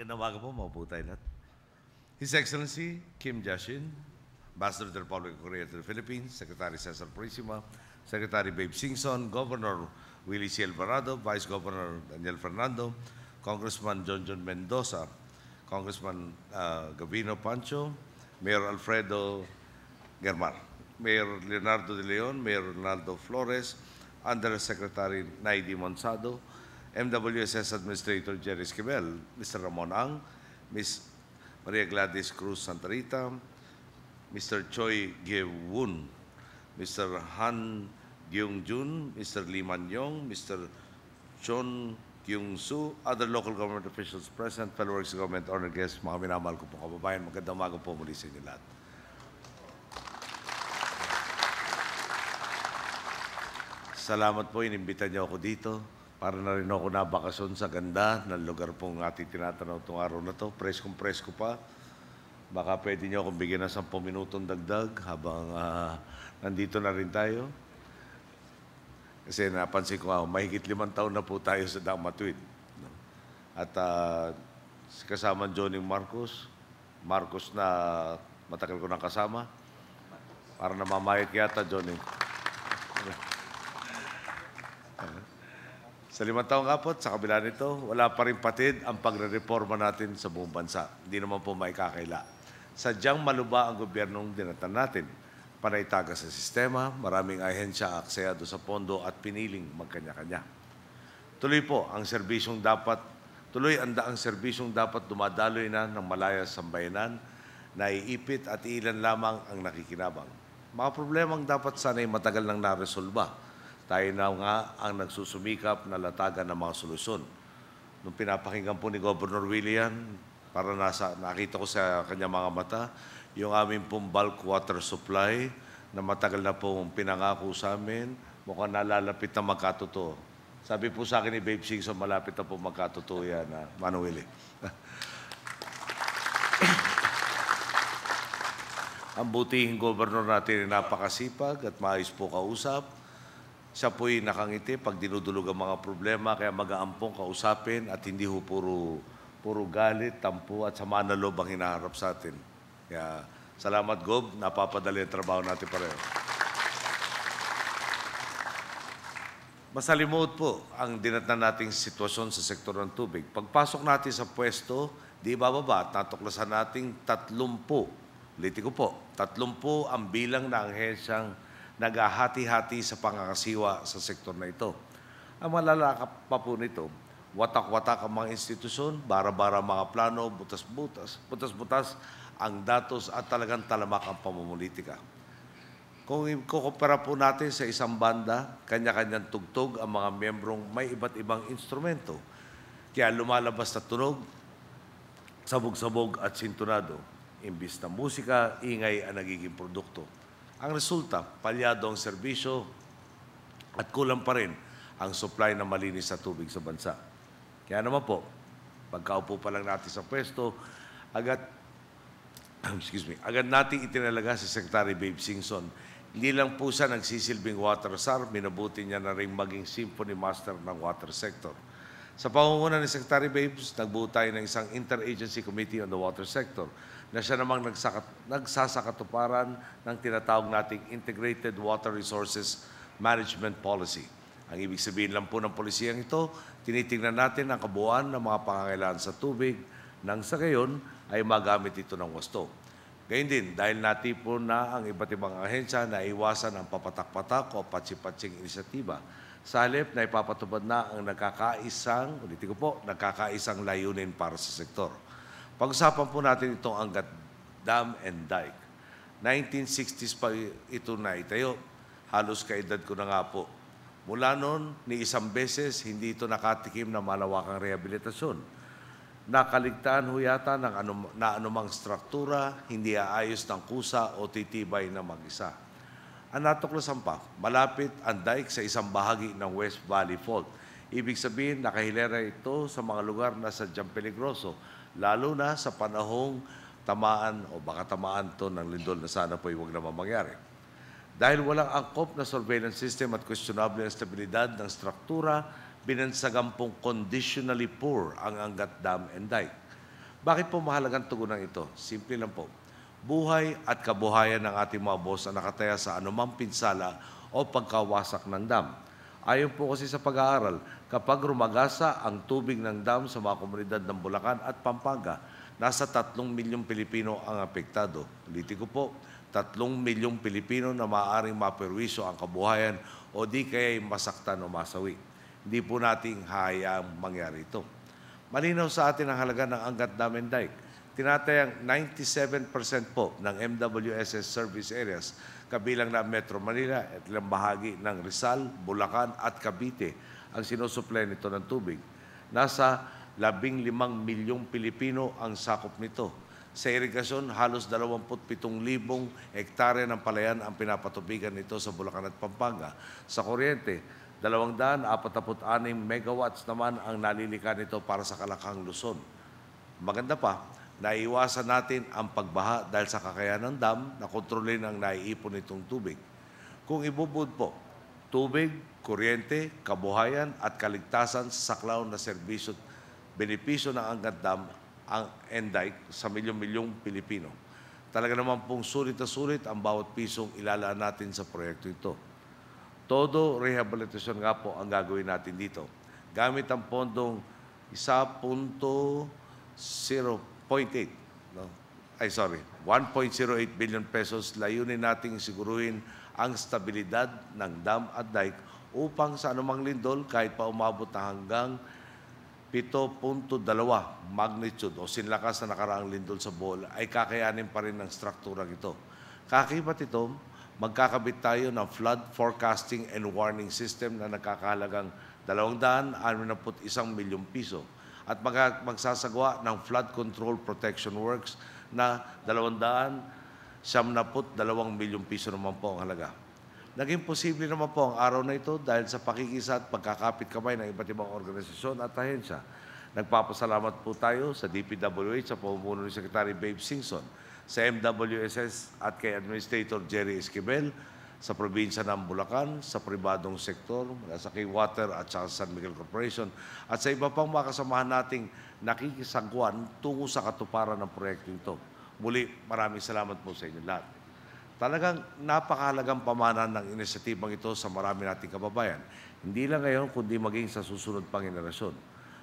Tinawagan po, maupo tayo lahat. His Excellency Kim Jashin, Ambassador of the Republic of Korea to the Philippines, Secretary Cesar Purisima, Secretary Babe Singson, Governor Willie C. Alvarado, Vice Governor Daniel Fernando, Congressman John John Mendoza, Congressman uh, Gavino Pancho, Mayor Alfredo Germar, Mayor Leonardo de Leon, Mayor Ronaldo Flores, Undersecretary Naidi Monsado, MWSS Administrator Jerry Esquivel, Mr. Ramon Ang, Ms. Maria Gladys Cruz Santarita, Mr. Choi Gi-woon, Mr. Han Gyung-jun, Mr. Lee Man-yong, Mr. Chon kyung soo other local government officials present, fellow works government honor guests, mga minamahal ko po kababayan, magandang umaga po muli sa inyo lahat. Salamat po, inimbita niyo ako dito para na rin ako nabakasyon sa ganda ng lugar pong ating tinatanaw itong araw na to. Preskong-presko pa. Baka pwede nyo akong bigyan ng 10 minutong dagdag habang uh, nandito na rin tayo. Kasi napansin ko, ah, mahigit limang taon na po tayo sa Damatuit. At uh, kasama Johnny Marcos, Marcos na matagal ko nang kasama, para na namamayat yata, Johnny. Sa limang taong kapot, sa kabila nito, wala pa rin patid ang pagre-reforma natin sa buong bansa. Hindi naman po maikakaila. Sadyang maluba ang gobyernong dinatan natin. Panaitaga sa sistema, maraming ahensya akseado sa pondo at piniling magkanya-kanya. Tuloy po ang serbisyong dapat, tuloy ang daang serbisyong dapat dumadaloy na ng malaya sa bayanan, naiipit at ilan lamang ang nakikinabang. Mga problemang dapat sana'y matagal nang naresolba tayo na nga ang nagsusumikap na latagan ng mga solusyon. Nung pinapakinggan po ni Governor William, para nasa, nakita ko sa kanya mga mata, yung aming pong bulk water supply na matagal na pong pinangako sa amin, mukhang nalalapit na magkatotoo. Sabi po sa akin ni Babe Singh, so malapit na po magkatotoo yan, ah, Manuel. Ang butihing governor natin ay napakasipag at maayos po kausap. Siya po'y nakangiti pag dinudulog ang mga problema, kaya mag-aampong kausapin at hindi ho puro, puro galit, tampo at sama na loob ang hinaharap sa atin. Kaya salamat Gob, napapadali ang trabaho natin pareho. Masalimuot po ang dinatnan nating sitwasyon sa sektor ng tubig. Pagpasok natin sa pwesto, di bababa at natuklasan natin tatlumpu. Liti ko po, tatlumpu ang bilang na ang hensyang naghahati-hati sa pangangasiwa sa sektor na ito. Ang malalakap pa po nito, watak-watak ang mga institusyon, bara-bara mga plano, butas-butas, butas-butas ang datos at talagang talamak ang pamumulitika. Kung ikukumpara po natin sa isang banda, kanya-kanyang tugtog ang mga miyembrong may iba't ibang instrumento. Kaya lumalabas na tunog, sabog-sabog at sintunado. Imbis na musika, ingay ang nagiging produkto. Ang resulta, palyado ang serbisyo at kulang pa rin ang supply ng malinis na tubig sa bansa. Kaya naman po, pagkaupo pa lang natin sa pwesto, agad, excuse me, agad natin itinalaga si Secretary Babe Singson. Hindi lang po siya nagsisilbing water czar, minabuti niya na rin maging symphony master ng water sector. Sa pangunguna ni Secretary Babes, nagbuo tayo ng isang Interagency Committee on the Water Sector na siya namang nagsakat, nagsasakatuparan ng tinatawag nating Integrated Water Resources Management Policy. Ang ibig sabihin lang po ng polisiyang ito, tinitingnan natin ang kabuuan ng mga pangangailangan sa tubig nang sa gayon ay magamit ito ng wasto. Gayun din, dahil natipon na ang iba't ibang ahensya na iwasan ang papatak-patak o patsipatsing inisyatiba. Sa halip na ipapatupad na ang nagkakaisang, ulitin ko po, nagkakaisang layunin para sa sektor. Pag-usapan po natin itong Angat Dam and Dike. 1960s pa ito na itayo. Halos kaedad ko na nga po. Mula noon, ni isang beses, hindi ito nakatikim ng malawakang rehabilitasyon nakaligtaan ho yata ng anum, na anumang struktura, hindi aayos ng kusa o titibay na mag-isa. Ang natuklasan pa, malapit ang dike sa isang bahagi ng West Valley Fault. Ibig sabihin, nakahilera ito sa mga lugar na sadyang peligroso, lalo na sa panahong tamaan o baka tamaan to ng lindol na sana po huwag naman mangyari. Dahil walang angkop na surveillance system at questionable ang stabilidad ng struktura, binansagang conditionally poor ang Angat Dam and Dike. Bakit po mahalagang tugunan ito? Simple lang po. Buhay at kabuhayan ng ating mga boss na nakataya sa anumang pinsala o pagkawasak ng dam. Ayon po kasi sa pag-aaral, kapag rumagasa ang tubig ng dam sa mga komunidad ng Bulacan at Pampanga, nasa 3 milyong Pilipino ang apektado. Ulitin ko po, 3 milyong Pilipino na maaaring maperwiso ang kabuhayan o di kaya masaktan o masawi. Hindi po nating hayaang mangyari ito. Malinaw sa atin ang halaga ng Angat Damen Dike. Tinatayang 97% po ng MWSS service areas kabilang na Metro Manila at ilang bahagi ng Rizal, Bulacan at Cavite ang sinusuplay nito ng tubig. Nasa 15 milyong Pilipino ang sakop nito. Sa irigasyon, halos 27,000 hektare ng palayan ang pinapatubigan nito sa Bulacan at Pampanga. Sa kuryente, 246 megawatts naman ang nalilika nito para sa Kalakang Luzon. Maganda pa, naiwasan natin ang pagbaha dahil sa kakayanan ng dam na kontrolin ang naiipon nitong tubig. Kung ibubod po, tubig, kuryente, kabuhayan at kaligtasan sa saklaw na serbisyo benepisyo ng Angat Dam ang Endike sa milyon-milyong Pilipino. Talaga naman pong sulit na sulit ang bawat pisong ilalaan natin sa proyekto ito. Todo rehabilitation nga po ang gagawin natin dito. Gamit ang pondong 1.0.8. No? Ay sorry, 1.08 billion pesos layunin nating siguruhin ang stabilidad ng dam at dike upang sa anumang lindol kahit pa umabot na hanggang 7.2 magnitude o sinlakas na nakaraang lindol sa Bohol ay kakayanin pa rin ang struktura ito. Kakibat ito, magkakabit tayo ng flood forecasting and warning system na nakakahalagang 261 milyong piso at mag- magsasagawa ng flood control protection works na 272 milyong piso naman po ang halaga. Naging posible naman po ang araw na ito dahil sa pakikisa at pagkakapit kamay ng iba't ibang organisasyon at ahensya. Nagpapasalamat po tayo sa DPWH sa pamumuno ni Secretary Babe Singson sa MWSS at kay Administrator Jerry Esquivel sa probinsya ng Bulacan, sa pribadong sektor, sa kay Water at sa San Miguel Corporation at sa iba pang mga kasamahan nating nakikisagwan tungo sa katuparan ng proyekto ito. Muli, maraming salamat po sa inyo lahat. Talagang napakahalagang pamana ng inisyatibang ito sa marami nating kababayan. Hindi lang ngayon, kundi maging sa susunod pang generasyon.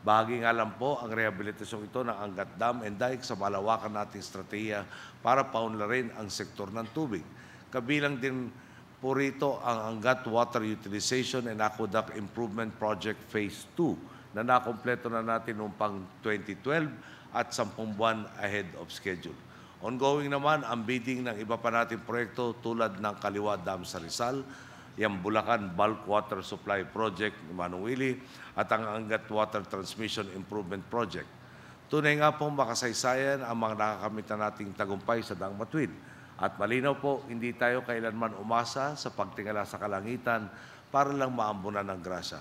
Bahagi nga lang po ang rehabilitasyong ito ng Angat Dam and Dike sa malawakan nating strategiya para paunlarin ang sektor ng tubig. Kabilang din po rito ang Angat Water Utilization and Aqueduct Improvement Project Phase 2 na nakompleto na natin noong pang 2012 at 10 buwan ahead of schedule. Ongoing naman ang bidding ng iba pa nating proyekto tulad ng Kaliwa Dam sa Rizal, yung Bulacan Bulk Water Supply Project ni Manuwili at ang Angat Water Transmission Improvement Project. Tunay nga pong makasaysayan ang mga nakakamitan nating tagumpay sa Daang Matwid. At malinaw po, hindi tayo kailanman umasa sa pagtingala sa kalangitan para lang maambunan ng grasa.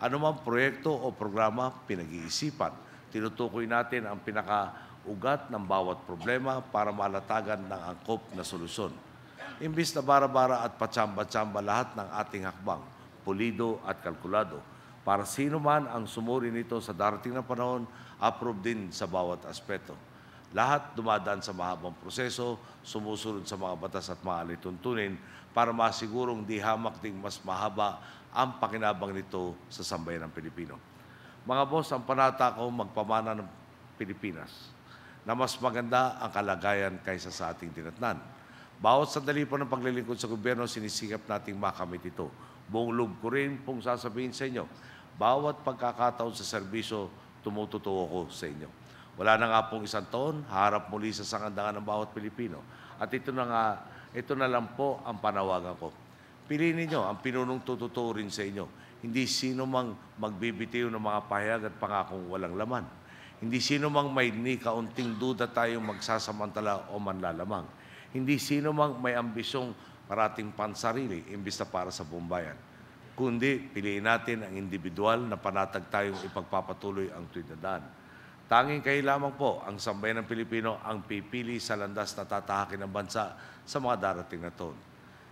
Ano mang proyekto o programa, pinag-iisipan. Tinutukoy natin ang pinakaugat ng bawat problema para malatagan ng angkop na solusyon imbis na bara-bara at patsamba-tsamba lahat ng ating hakbang, pulido at kalkulado. Para sino man ang sumuri nito sa darating na panahon, approved din sa bawat aspeto. Lahat dumadaan sa mahabang proseso, sumusunod sa mga batas at mga alituntunin para masigurong di hamak ding mas mahaba ang pakinabang nito sa sambayan ng Pilipino. Mga boss, ang panata ko magpamana ng Pilipinas na mas maganda ang kalagayan kaysa sa ating dinatnan. Bawat sandali po ng paglilingkod sa gobyerno, sinisikap nating makamit ito. Buong loob ko rin pong sasabihin sa inyo, bawat pagkakataon sa serbisyo, tumututuo ko sa inyo. Wala na nga pong isang taon, harap muli sa sangandangan ng bawat Pilipino. At ito na nga, ito na lang po ang panawagan ko. Piliin ninyo ang pinunong tututuo rin sa inyo. Hindi sino mang magbibitiw ng mga pahayag at pangakong walang laman. Hindi sino mang may ni kaunting duda tayong magsasamantala o manlalamang hindi sino mang may ambisyong parating pansarili imbis na para sa bumbayan. Kundi piliin natin ang individual na panatag tayong ipagpapatuloy ang tuwidadaan. Tanging kayo lamang po ang sambayan ng Pilipino ang pipili sa landas na tatahakin ng bansa sa mga darating na taon.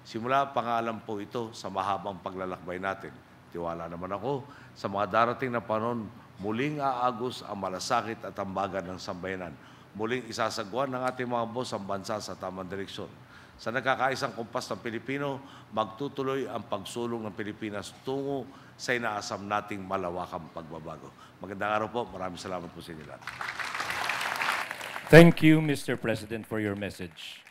Simula pangalan po ito sa mahabang paglalakbay natin. Tiwala naman ako sa mga darating na panon, muling aagos ang malasakit at ambagan ng sambayanan Muling isasagwan ng ating mga boss ang bansa sa tamang direksyon. Sa nagkakaisang kumpas ng Pilipino, magtutuloy ang pagsulong ng Pilipinas tungo sa inaasam nating malawakang pagbabago. Magandang araw po. Maraming salamat po sa inyo lahat. Thank you, Mr. President, for your message.